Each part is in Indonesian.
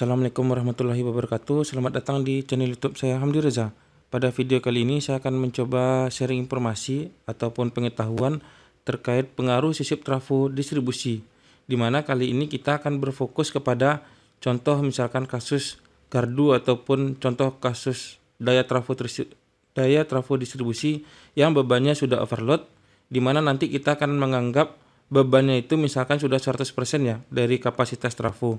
Assalamualaikum warahmatullahi wabarakatuh Selamat datang di channel youtube saya Hamdi Reza Pada video kali ini saya akan mencoba sharing informasi ataupun pengetahuan terkait pengaruh sisip trafo distribusi Dimana kali ini kita akan berfokus kepada contoh misalkan kasus gardu ataupun contoh kasus daya trafo, daya trafo distribusi yang bebannya sudah overload Dimana nanti kita akan menganggap bebannya itu misalkan sudah 100% ya dari kapasitas trafo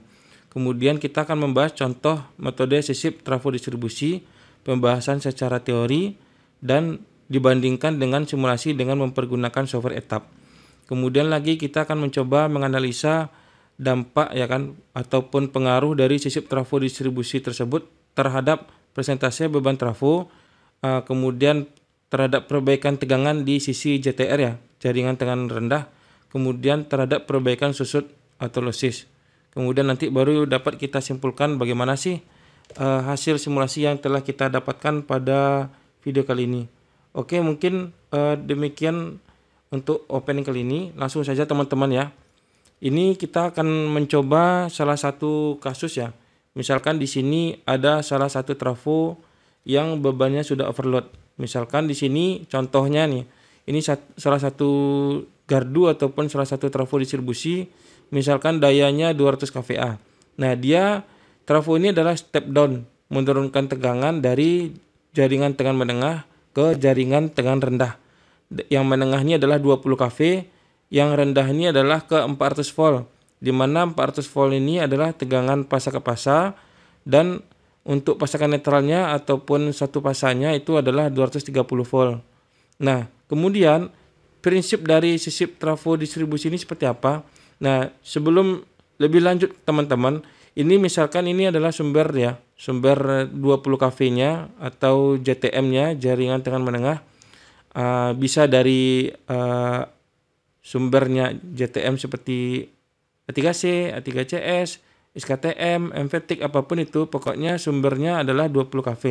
Kemudian kita akan membahas contoh metode sisip trafo distribusi pembahasan secara teori, dan dibandingkan dengan simulasi dengan mempergunakan software etap. Kemudian lagi kita akan mencoba menganalisa dampak ya kan ataupun pengaruh dari sisip trafo distribusi tersebut terhadap presentasi beban trafo eh, kemudian terhadap perbaikan tegangan di sisi JTR ya jaringan tegangan rendah kemudian terhadap perbaikan susut atau losis Kemudian nanti baru dapat kita simpulkan bagaimana sih uh, hasil simulasi yang telah kita dapatkan pada video kali ini. Oke, mungkin uh, demikian untuk opening kali ini. Langsung saja teman-teman ya. Ini kita akan mencoba salah satu kasus ya. Misalkan di sini ada salah satu trafo yang bebannya sudah overload. Misalkan di sini contohnya nih. Ini salah satu gardu ataupun salah satu trafo distribusi misalkan dayanya 200 kVA. Nah, dia trafo ini adalah step down, menurunkan tegangan dari jaringan tegangan menengah ke jaringan tegangan rendah. Yang menengah ini adalah 20 kV, yang rendah ini adalah ke 400 volt, di mana 400 volt ini adalah tegangan pasa ke pasa dan untuk pasangan netralnya ataupun satu pasanya itu adalah 230 volt. Nah, kemudian prinsip dari sisip trafo distribusi ini seperti apa? Nah, sebelum lebih lanjut teman-teman, ini misalkan ini adalah sumber ya sumber 20 eh, kafenya atau JTM-nya, jaringan tangan menengah. Uh, bisa dari uh, sumbernya JTM seperti A3C, A3CS, SKTM, MVTIC, apapun itu, pokoknya sumbernya adalah 20 KV.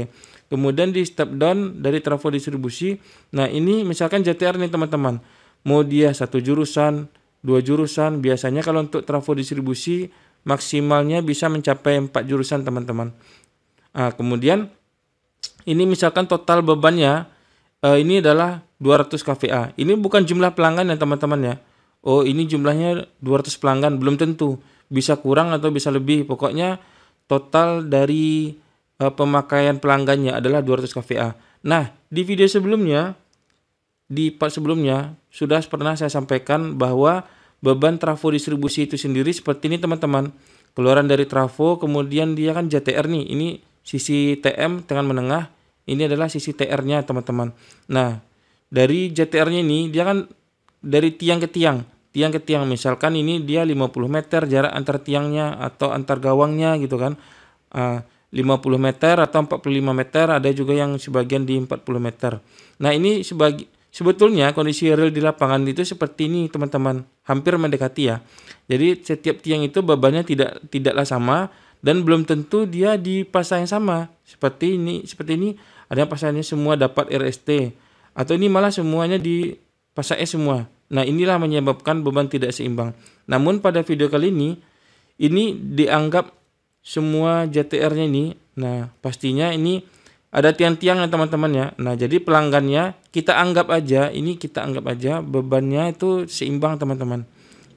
Kemudian di step down dari trafo distribusi, nah ini misalkan JTR nih teman-teman, mau dia satu jurusan, dua jurusan. Biasanya kalau untuk trafo distribusi maksimalnya bisa mencapai empat jurusan teman-teman. Nah, kemudian ini misalkan total bebannya eh, ini adalah 200 KVA. Ini bukan jumlah pelanggan ya teman-teman ya. Oh ini jumlahnya 200 pelanggan belum tentu bisa kurang atau bisa lebih. Pokoknya total dari eh, pemakaian pelanggannya adalah 200 KVA. Nah di video sebelumnya di part sebelumnya sudah pernah saya sampaikan bahwa beban trafo distribusi itu sendiri seperti ini teman-teman. Keluaran dari trafo kemudian dia kan JTR nih. Ini sisi TM tangan menengah. Ini adalah sisi TR-nya teman-teman. Nah, dari JTR-nya ini dia kan dari tiang ke tiang. Tiang ke tiang misalkan ini dia 50 meter jarak antar tiangnya atau antar gawangnya gitu kan. Ah, uh, 50 meter atau 45 meter, ada juga yang sebagian di 40 meter. Nah, ini sebagai Sebetulnya kondisi real di lapangan itu seperti ini teman-teman, hampir mendekati ya. Jadi setiap tiang itu bebannya tidak tidaklah sama dan belum tentu dia di pasar yang sama. Seperti ini, seperti ini ada pasarnya semua dapat RST atau ini malah semuanya di pasar S semua. Nah, inilah menyebabkan beban tidak seimbang. Namun pada video kali ini ini dianggap semua JTR-nya ini nah pastinya ini ada tiang-tiang ya teman-teman ya. Nah, jadi pelanggannya kita anggap aja ini kita anggap aja bebannya itu seimbang teman-teman.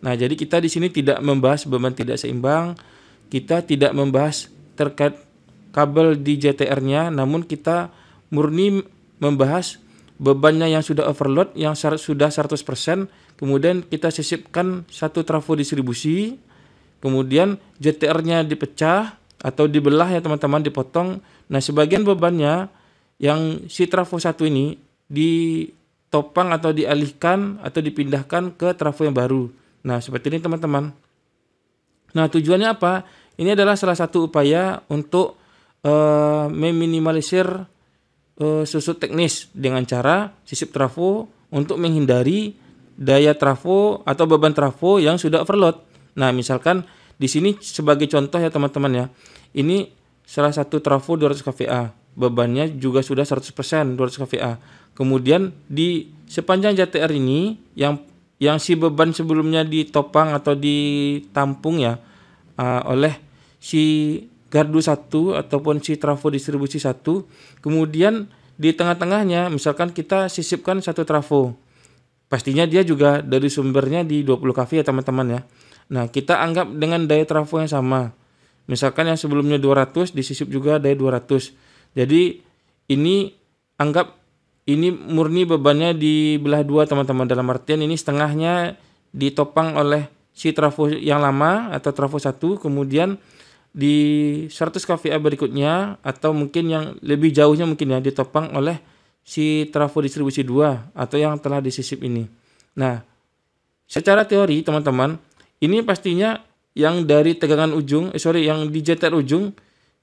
Nah, jadi kita di sini tidak membahas beban tidak seimbang, kita tidak membahas terkait kabel di JTR-nya, namun kita murni membahas bebannya yang sudah overload yang sudah 100%, kemudian kita sisipkan satu trafo distribusi, kemudian JTR-nya dipecah atau dibelah ya teman-teman dipotong Nah, sebagian bebannya yang si trafo satu ini ditopang atau dialihkan atau dipindahkan ke trafo yang baru. Nah, seperti ini teman-teman. Nah, tujuannya apa? Ini adalah salah satu upaya untuk uh, meminimalisir uh, eh, susut teknis dengan cara sisip trafo untuk menghindari daya trafo atau beban trafo yang sudah overload. Nah, misalkan di sini sebagai contoh ya teman-teman ya. Ini salah satu trafo 200 kVA. Bebannya juga sudah 100% 200 kVA. Kemudian di sepanjang JTR ini yang yang si beban sebelumnya ditopang atau ditampung ya uh, oleh si gardu satu ataupun si trafo distribusi satu Kemudian di tengah-tengahnya misalkan kita sisipkan satu trafo. Pastinya dia juga dari sumbernya di 20 kV ya teman-teman ya. Nah, kita anggap dengan daya trafo yang sama. Misalkan yang sebelumnya 200 disisip juga dari 200. Jadi ini anggap ini murni bebannya di belah dua teman-teman dalam artian ini setengahnya ditopang oleh si trafo yang lama atau trafo satu, kemudian di 100 KVA berikutnya atau mungkin yang lebih jauhnya mungkin ya ditopang oleh si trafo distribusi dua atau yang telah disisip ini. Nah, secara teori teman-teman ini pastinya yang dari tegangan ujung, eh, sorry, yang di jeter ujung,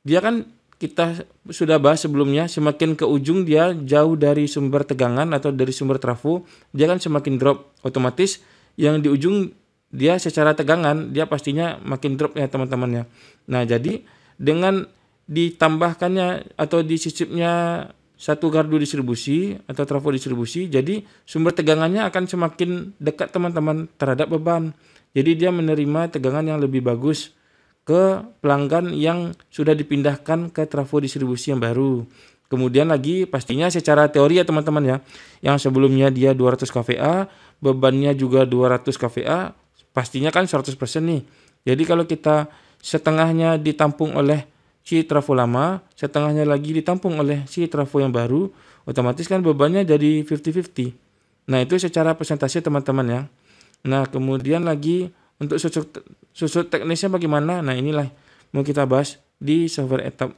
dia kan kita sudah bahas sebelumnya, semakin ke ujung dia jauh dari sumber tegangan atau dari sumber trafo, dia kan semakin drop otomatis. Yang di ujung dia secara tegangan dia pastinya makin drop ya teman-temannya. Nah jadi dengan ditambahkannya atau disisipnya satu gardu distribusi atau trafo distribusi, jadi sumber tegangannya akan semakin dekat teman-teman terhadap beban. Jadi dia menerima tegangan yang lebih bagus ke pelanggan yang sudah dipindahkan ke trafo distribusi yang baru. Kemudian lagi pastinya secara teori ya teman-teman ya, yang sebelumnya dia 200 kVA, bebannya juga 200 kVA, pastinya kan 100% nih. Jadi kalau kita setengahnya ditampung oleh si trafo lama, setengahnya lagi ditampung oleh si trafo yang baru, otomatis kan bebannya jadi 50-50. Nah itu secara persentase teman-teman ya. Nah, kemudian lagi untuk susut, susut teknisnya bagaimana? Nah, inilah mau kita bahas di software etap.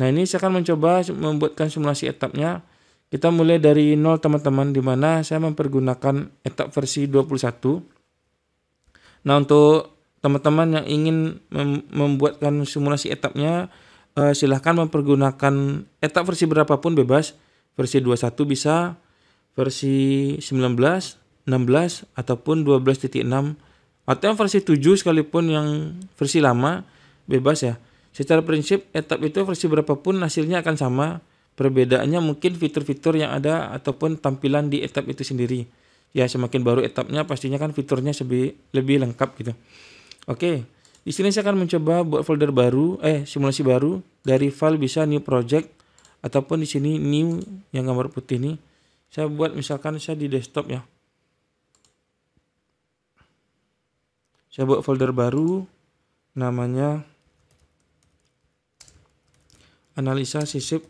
Nah, ini saya akan mencoba membuatkan simulasi etapnya. Kita mulai dari nol teman-teman di mana saya mempergunakan etap versi 21. Nah, untuk teman-teman yang ingin membuatkan simulasi etapnya eh, silahkan mempergunakan etap versi berapapun bebas versi 21 bisa versi 19 16 ataupun 12.6 atau yang versi 7 sekalipun yang versi lama bebas ya. Secara prinsip etap itu versi berapapun hasilnya akan sama. Perbedaannya mungkin fitur-fitur yang ada ataupun tampilan di etap itu sendiri. Ya semakin baru etapnya pastinya kan fiturnya lebih lengkap gitu. Oke, di sini saya akan mencoba buat folder baru, eh simulasi baru dari file bisa new project ataupun di sini new yang gambar putih ini. Saya buat misalkan saya di desktop ya. saya buat folder baru namanya analisa sisip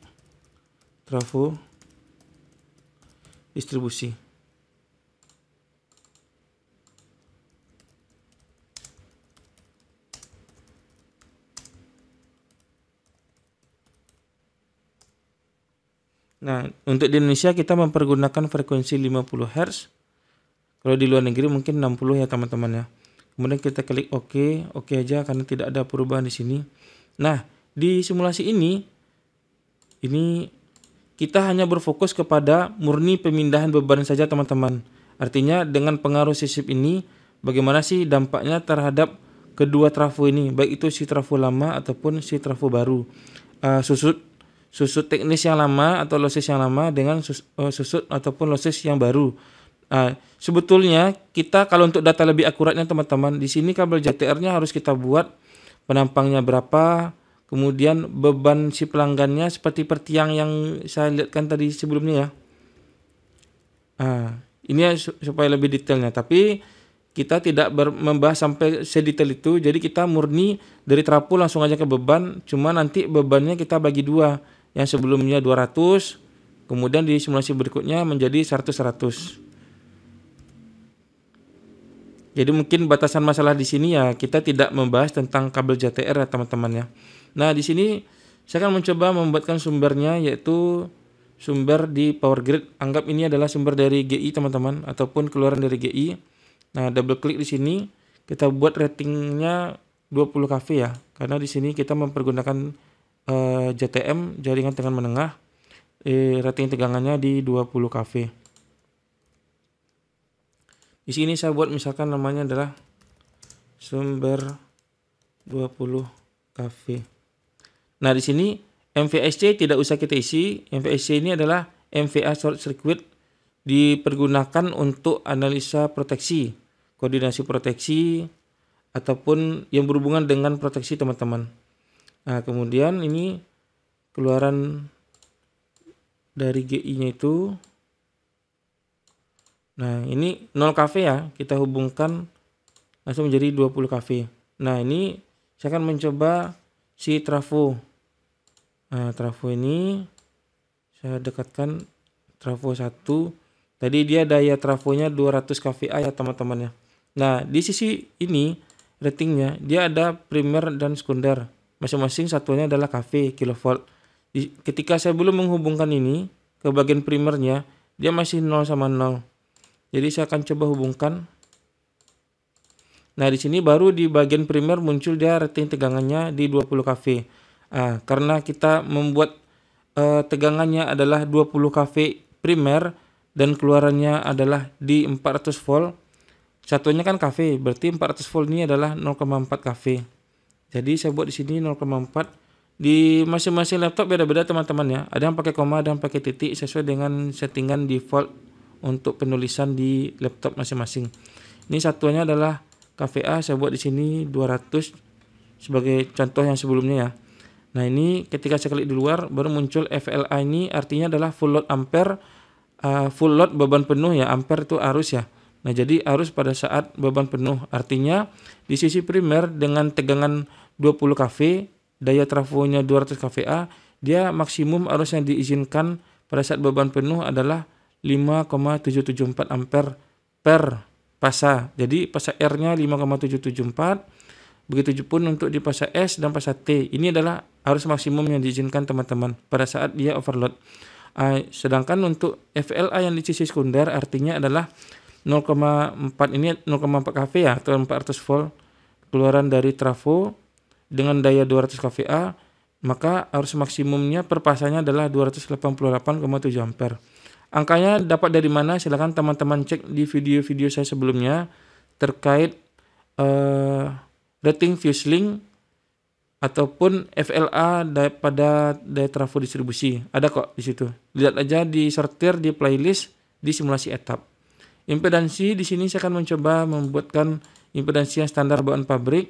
trafo distribusi Nah, untuk di Indonesia kita mempergunakan frekuensi 50 Hz. Kalau di luar negeri mungkin 60 ya teman-teman ya. Kemudian kita klik Oke OK aja karena tidak ada perubahan di sini. Nah, di simulasi ini, ini kita hanya berfokus kepada murni pemindahan beban saja teman-teman. Artinya dengan pengaruh sisip ini, bagaimana sih dampaknya terhadap kedua trafo ini, baik itu si trafo lama ataupun si trafo baru. Uh, susut susut teknis yang lama atau losis yang lama dengan sus, uh, susut ataupun losis yang baru. Nah, sebetulnya kita kalau untuk data lebih akuratnya teman-teman, di sini kabel JTR-nya harus kita buat penampangnya berapa, kemudian beban si pelanggannya seperti pertiang yang saya lihatkan tadi sebelumnya ya. Nah, ini ya supaya lebih detailnya, tapi kita tidak membahas sampai sedetail itu, jadi kita murni dari trapu langsung aja ke beban, cuma nanti bebannya kita bagi dua, yang sebelumnya 200, kemudian di simulasi berikutnya menjadi 100-100. Jadi mungkin batasan masalah di sini ya kita tidak membahas tentang kabel JTR ya teman-teman ya. Nah di sini saya akan mencoba membuatkan sumbernya yaitu sumber di power grid. Anggap ini adalah sumber dari GI teman-teman ataupun keluaran dari GI. Nah double klik di sini kita buat ratingnya 20 kV ya karena di sini kita mempergunakan eh, JTM jaringan tengah menengah eh, rating tegangannya di 20 kV di sini saya buat misalkan namanya adalah sumber 20 KV nah di sini MVSC tidak usah kita isi MVSC ini adalah MVA short circuit dipergunakan untuk analisa proteksi koordinasi proteksi ataupun yang berhubungan dengan proteksi teman-teman nah kemudian ini keluaran dari GI-nya itu Nah, ini 0 KV ya, kita hubungkan langsung menjadi 20 KV. Nah, ini saya akan mencoba si trafo. Nah, trafo ini saya dekatkan trafo 1. Tadi dia daya trafonya 200 kVA ya teman-teman ya. Nah, di sisi ini ratingnya dia ada primer dan sekunder. Masing-masing satunya adalah kV kilovolt. Di, ketika saya belum menghubungkan ini ke bagian primernya, dia masih 0 sama 0. Jadi saya akan coba hubungkan. Nah, di sini baru di bagian primer muncul dia rating tegangannya di 20 kV. Nah, karena kita membuat eh, tegangannya adalah 20 kV primer dan keluarannya adalah di 400 volt. Satunya kan kV, berarti 400 volt ini adalah 0,4 kV. Jadi saya buat di sini 0,4 di masing-masing laptop beda-beda teman-teman ya. Ada yang pakai koma, ada yang pakai titik sesuai dengan settingan default untuk penulisan di laptop masing-masing. Ini satuannya adalah KVA saya buat di sini 200 sebagai contoh yang sebelumnya ya. Nah, ini ketika saya klik di luar baru muncul FLA ini artinya adalah full load ampere uh, full load beban penuh ya. Ampere itu arus ya. Nah, jadi arus pada saat beban penuh. Artinya di sisi primer dengan tegangan 20 kV, daya trafonya 200 kVA, dia maksimum arus yang diizinkan pada saat beban penuh adalah 5,774 ampere per pasa. Jadi pasa R-nya 5,774. Begitu pun untuk di pasa S dan pasa T. Ini adalah arus maksimum yang diizinkan teman-teman pada saat dia overload. Ah, sedangkan untuk FLA yang di sisi sekunder artinya adalah 0,4 ini 0,4 kV ya atau 400 volt keluaran dari trafo dengan daya 200 kVA maka arus maksimumnya perpasanya adalah 288,7 ampere. Angkanya dapat dari mana? Silahkan teman-teman cek di video-video saya sebelumnya terkait uh, rating link ataupun FLA pada daya trafo distribusi. Ada kok di situ. Lihat aja disortir di playlist di simulasi etap. Impedansi di sini saya akan mencoba membuatkan impedansi yang standar bawaan pabrik.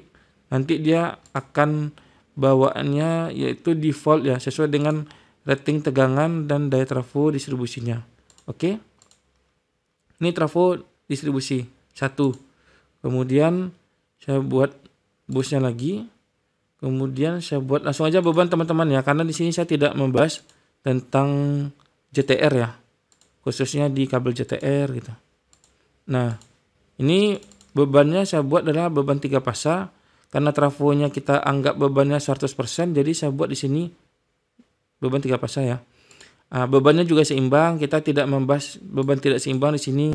Nanti dia akan bawaannya yaitu default ya sesuai dengan rating tegangan dan daya trafo distribusinya. Oke. Ini trafo distribusi satu. Kemudian saya buat busnya lagi. Kemudian saya buat langsung aja beban teman-teman ya karena di sini saya tidak membahas tentang JTR ya. Khususnya di kabel JTR gitu. Nah, ini bebannya saya buat adalah beban tiga pasang karena trafonya kita anggap bebannya 100% jadi saya buat di sini beban tiga pasang ya. Uh, bebannya juga seimbang, kita tidak membahas beban tidak seimbang di sini.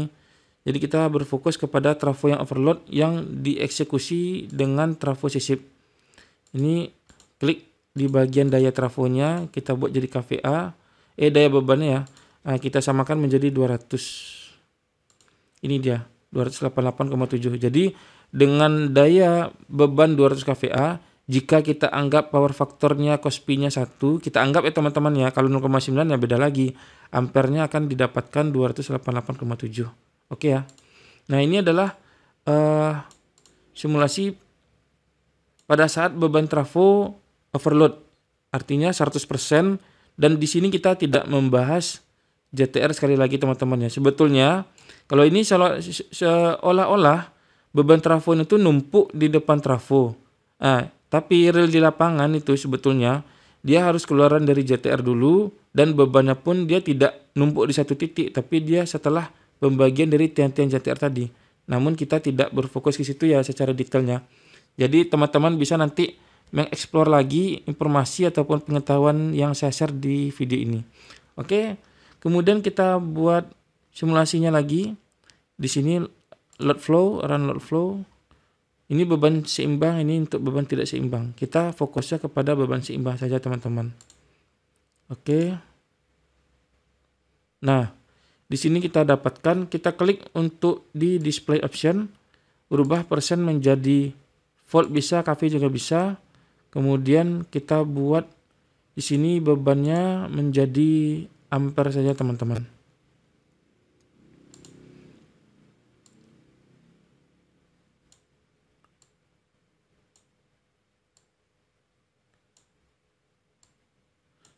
Jadi kita berfokus kepada trafo yang overload yang dieksekusi dengan trafo sisip. Ini klik di bagian daya trafonya, kita buat jadi KVA, eh daya bebannya ya. uh, kita samakan menjadi 200. Ini dia, 288,7. Jadi dengan daya beban 200 KVA, jika kita anggap power faktornya kospinya satu kita anggap ya teman-teman ya, kalau 0,9 ya beda lagi. Ampernya akan didapatkan 288,7. Oke ya. Nah ini adalah uh, simulasi pada saat beban trafo overload. Artinya 100% dan di sini kita tidak membahas JTR sekali lagi teman-teman ya. Sebetulnya kalau ini seolah-olah beban trafo itu numpuk di depan trafo. Nah, tapi real di lapangan itu sebetulnya dia harus keluaran dari JTR dulu dan bebannya pun dia tidak numpuk di satu titik tapi dia setelah pembagian dari tiang-tiang JTR tadi. Namun kita tidak berfokus ke situ ya secara detailnya. Jadi teman-teman bisa nanti mengeksplor lagi informasi ataupun pengetahuan yang saya share di video ini. Oke, kemudian kita buat simulasinya lagi. Di sini load flow, run load flow. Ini beban seimbang, ini untuk beban tidak seimbang. Kita fokusnya kepada beban seimbang saja teman-teman. Oke. Nah, di sini kita dapatkan, kita klik untuk di display option, berubah persen menjadi volt bisa, cafe juga bisa. Kemudian kita buat di sini bebannya menjadi ampere saja teman-teman.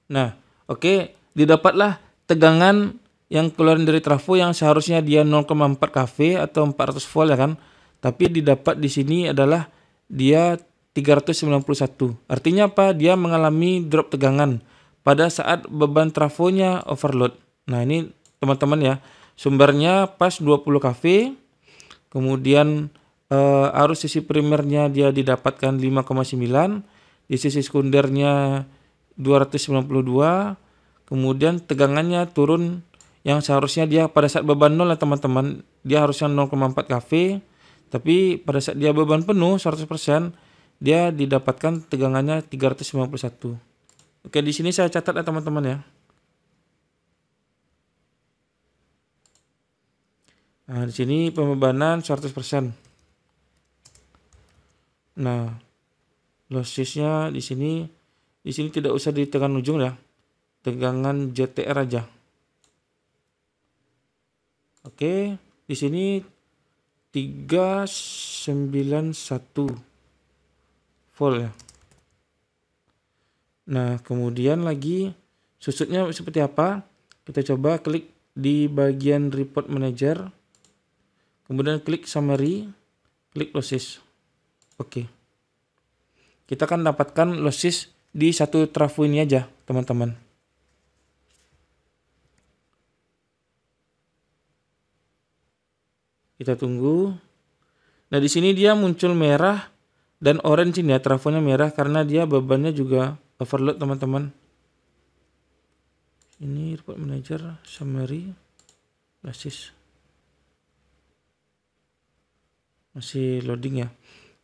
Nah, oke, okay, didapatlah tegangan yang keluar dari trafo yang seharusnya dia 0,4 kV atau 400 volt ya kan. Tapi didapat di sini adalah dia 391. Artinya apa? Dia mengalami drop tegangan pada saat beban trafonya overload. Nah, ini teman-teman ya. Sumbernya pas 20 kV. Kemudian eh, arus sisi primernya dia didapatkan 5,9, di sisi sekundernya 292 kemudian tegangannya turun yang seharusnya dia pada saat beban nol ya teman-teman dia harusnya 0,4 kV tapi pada saat dia beban penuh 100% dia didapatkan tegangannya 391 Oke, di sini saya catat ya teman-teman ya. Nah, di sini pembebanan 100%. Nah, lossesnya di sini di sini tidak usah ditekan ujung ya. Tegangan JTR aja. Oke, di sini 391 volt ya. Nah, kemudian lagi susutnya seperti apa? Kita coba klik di bagian report manager. Kemudian klik summary, klik losses. Oke. Kita akan dapatkan losses di satu trafo ini aja, teman-teman. Kita tunggu. Nah, di sini dia muncul merah dan orange ini ya, trafonya merah karena dia bebannya juga overload, teman-teman. Ini report manager summary basis. Masih loading ya.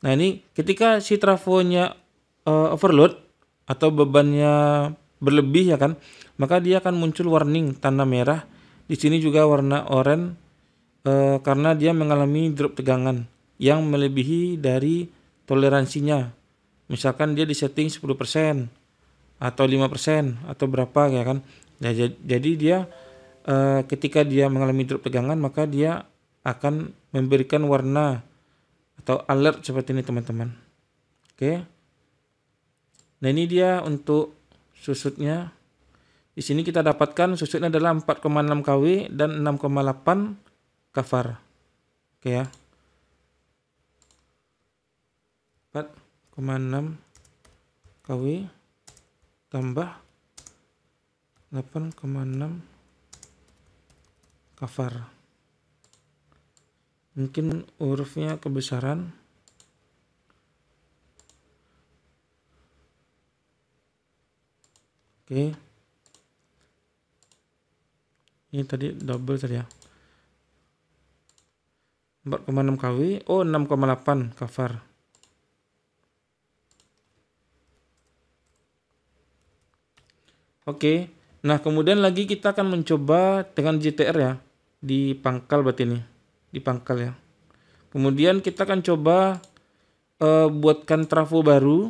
Nah, ini ketika si trafonya uh, overload atau bebannya berlebih ya kan, maka dia akan muncul warning tanda merah. Di sini juga warna oranye e, karena dia mengalami drop tegangan yang melebihi dari toleransinya. Misalkan dia di setting 10% atau 5% atau berapa ya kan. Nah, jadi dia e, ketika dia mengalami drop tegangan maka dia akan memberikan warna atau alert seperti ini teman-teman. Oke. Okay. Nah ini dia untuk susutnya. Di sini kita dapatkan susutnya adalah 4,6 kW dan 6,8 kafar. Oke ya. 4,6 kW tambah 8,6 kafar. Mungkin hurufnya kebesaran Oke. Ini tadi double tadi ya. 4,6 kW. Oh, 6,8 cover. Oke. Nah, kemudian lagi kita akan mencoba dengan GTR ya di pangkal berarti ini. Di pangkal ya. Kemudian kita akan coba uh, buatkan trafo baru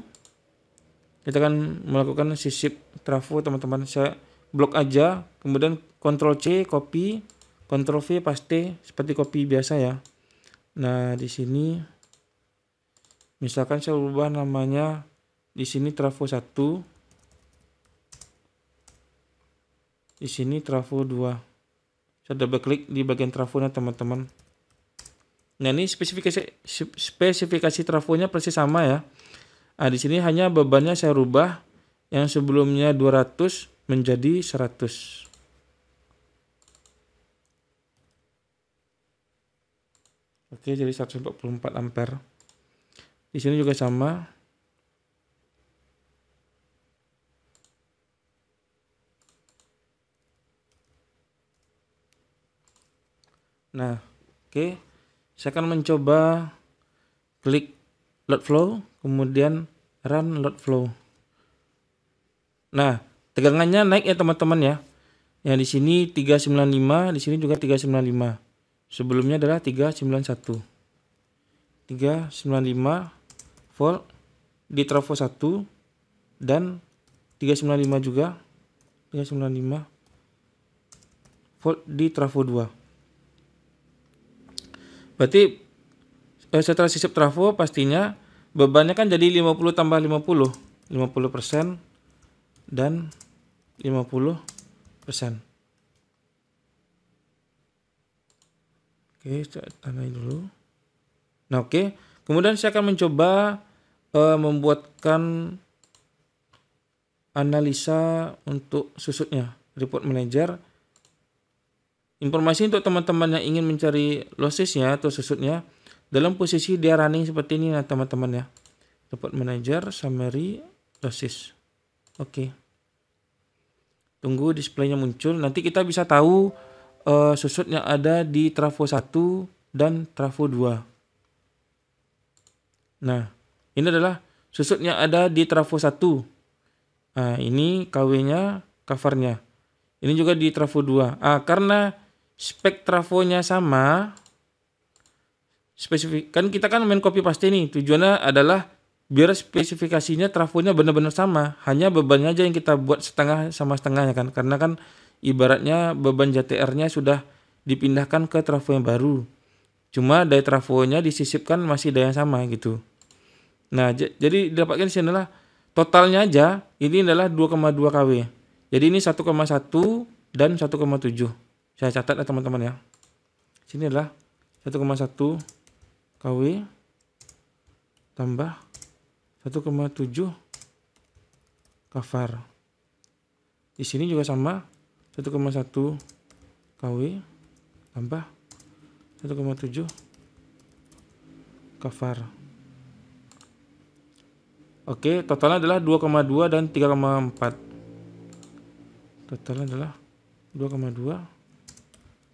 kita akan melakukan sisip trafo teman-teman saya blok aja kemudian Ctrl C copy Ctrl V paste seperti copy biasa ya nah di sini misalkan saya ubah namanya di sini trafo 1 di sini trafo 2 saya double klik di bagian trafonya teman-teman nah ini spesifikasi spesifikasi trafonya persis sama ya Nah, di sini hanya bebannya saya rubah yang sebelumnya 200 menjadi 100. Oke, jadi 144 ampere. Di sini juga sama. Nah, oke. Saya akan mencoba klik load flow, kemudian run load flow. Nah, tegangannya naik ya teman-teman ya. Yang di sini 395, di sini juga 395. Sebelumnya adalah 391. 395 volt di trafo 1 dan 395 juga 395 volt di trafo 2. Berarti eh, setelah sisip trafo pastinya bebannya kan jadi 50 tambah 50 50 persen dan 50 persen oke saya tandai dulu nah oke kemudian saya akan mencoba eh, membuatkan analisa untuk susutnya report manager informasi untuk teman-teman yang ingin mencari lossesnya atau susutnya dalam posisi dia running seperti ini nah teman-teman ya report manager summary dosis oke okay. tunggu displaynya muncul nanti kita bisa tahu uh, eh, susut yang ada di trafo 1 dan trafo 2 nah ini adalah susut yang ada di trafo 1 nah ini KW-nya covernya ini juga di trafo 2 ah karena spek trafonya sama spesifik kan kita kan main copy paste nih tujuannya adalah biar spesifikasinya trafonya benar-benar sama hanya bebannya aja yang kita buat setengah sama setengahnya kan karena kan ibaratnya beban JTR-nya sudah dipindahkan ke trafo yang baru cuma daya trafonya disisipkan masih daya yang sama gitu nah jadi didapatkan sini adalah totalnya aja ini adalah 2,2 kW jadi ini 1,1 dan 1,7 saya catat ya teman-teman ya sini adalah satu KW tambah 1,7 kafar. Di sini juga sama 1,1 KW tambah 1,7 kafar. Oke, totalnya adalah 2,2 dan 3,4. Totalnya adalah 2,2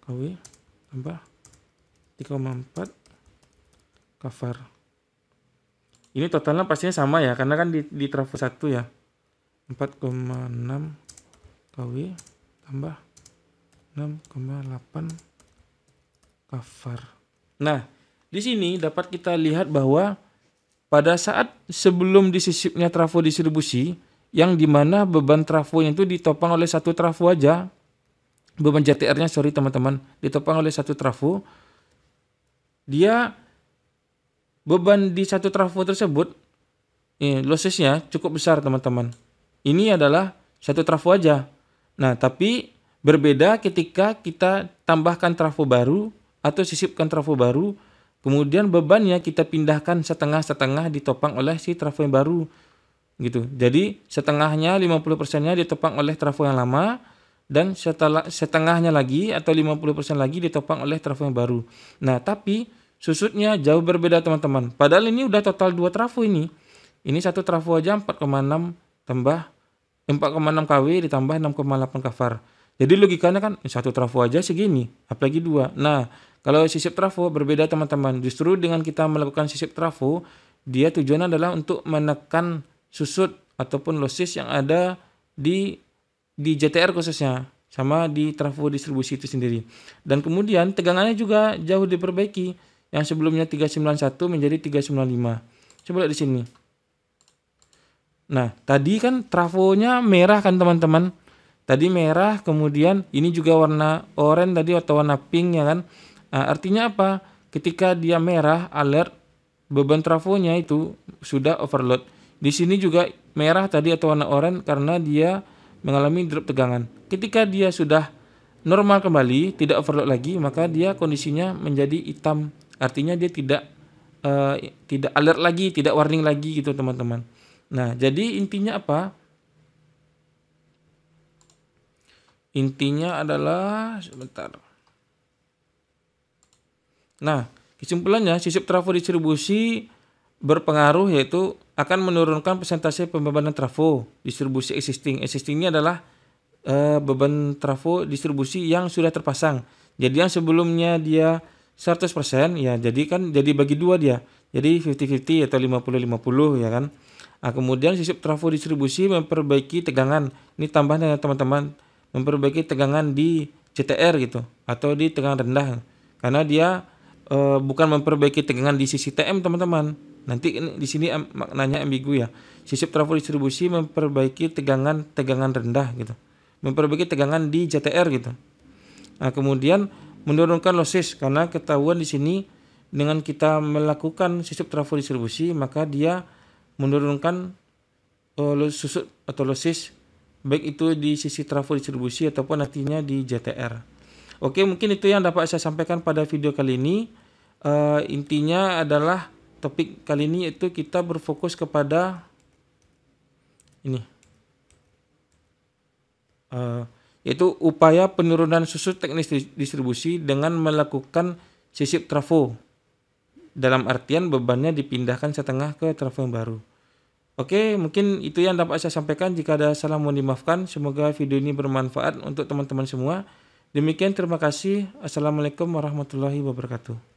KW tambah 3,4 cover ini totalnya pastinya sama ya karena kan di, di trafo 1 ya 4,6 KW tambah 6,8 cover nah di sini dapat kita lihat bahwa pada saat sebelum disisipnya trafo distribusi yang dimana beban trafonya itu ditopang oleh satu trafo aja beban JTR-nya sorry teman-teman ditopang oleh satu trafo dia beban di satu trafo tersebut eh, losesnya cukup besar teman-teman. Ini adalah satu trafo aja. Nah tapi berbeda ketika kita tambahkan trafo baru atau sisipkan trafo baru kemudian bebannya kita pindahkan setengah-setengah ditopang oleh si trafo yang baru gitu. Jadi setengahnya 50%-nya ditopang oleh trafo yang lama dan setelah setengahnya lagi atau 50% lagi ditopang oleh trafo yang baru. Nah, tapi Susutnya jauh berbeda teman-teman. Padahal ini udah total dua trafo ini. Ini satu trafo aja 4,6 tambah 4,6 KW ditambah 6,8 kafar. Jadi logikanya kan eh, satu trafo aja segini, apalagi dua. Nah, kalau sisip trafo berbeda teman-teman. Justru dengan kita melakukan sisip trafo, dia tujuannya adalah untuk menekan susut ataupun losis yang ada di di JTR khususnya sama di trafo distribusi itu sendiri. Dan kemudian tegangannya juga jauh diperbaiki yang sebelumnya 391 menjadi 395. Coba lihat di sini. Nah, tadi kan trafonya merah kan teman-teman. Tadi merah, kemudian ini juga warna oranye tadi atau warna pink ya kan. Nah, artinya apa? Ketika dia merah alert beban trafonya itu sudah overload. Di sini juga merah tadi atau warna oranye karena dia mengalami drop tegangan. Ketika dia sudah normal kembali, tidak overload lagi, maka dia kondisinya menjadi hitam Artinya dia tidak uh, tidak alert lagi, tidak warning lagi gitu teman-teman. Nah, jadi intinya apa? Intinya adalah sebentar. Nah, kesimpulannya sistem trafo distribusi berpengaruh yaitu akan menurunkan persentase pembebanan trafo distribusi existing. Existing ini adalah uh, beban trafo distribusi yang sudah terpasang. Jadi yang sebelumnya dia 100% ya jadi kan jadi bagi dua dia. Jadi 50-50 atau 50-50 ya kan. Nah, kemudian sisip trafo distribusi memperbaiki tegangan. Ini tambahan ya teman-teman. Memperbaiki tegangan di CTR gitu atau di tegangan rendah. Karena dia e, bukan memperbaiki tegangan di sisi TM teman-teman. Nanti di sini maknanya ambigu ya. sisip trafo distribusi memperbaiki tegangan tegangan rendah gitu. Memperbaiki tegangan di CTR gitu. Nah, kemudian menurunkan losses karena ketahuan di sini dengan kita melakukan sistem trafo distribusi maka dia menurunkan uh, eh, susut atau losses baik itu di sisi trafo distribusi ataupun nantinya di JTR. Oke, mungkin itu yang dapat saya sampaikan pada video kali ini. Uh, intinya adalah topik kali ini itu kita berfokus kepada ini. Uh, yaitu upaya penurunan susu teknis distribusi dengan melakukan sisip trafo. Dalam artian bebannya dipindahkan setengah ke trafo yang baru. Oke, mungkin itu yang dapat saya sampaikan. Jika ada salah mohon dimaafkan. Semoga video ini bermanfaat untuk teman-teman semua. Demikian terima kasih. Assalamualaikum warahmatullahi wabarakatuh.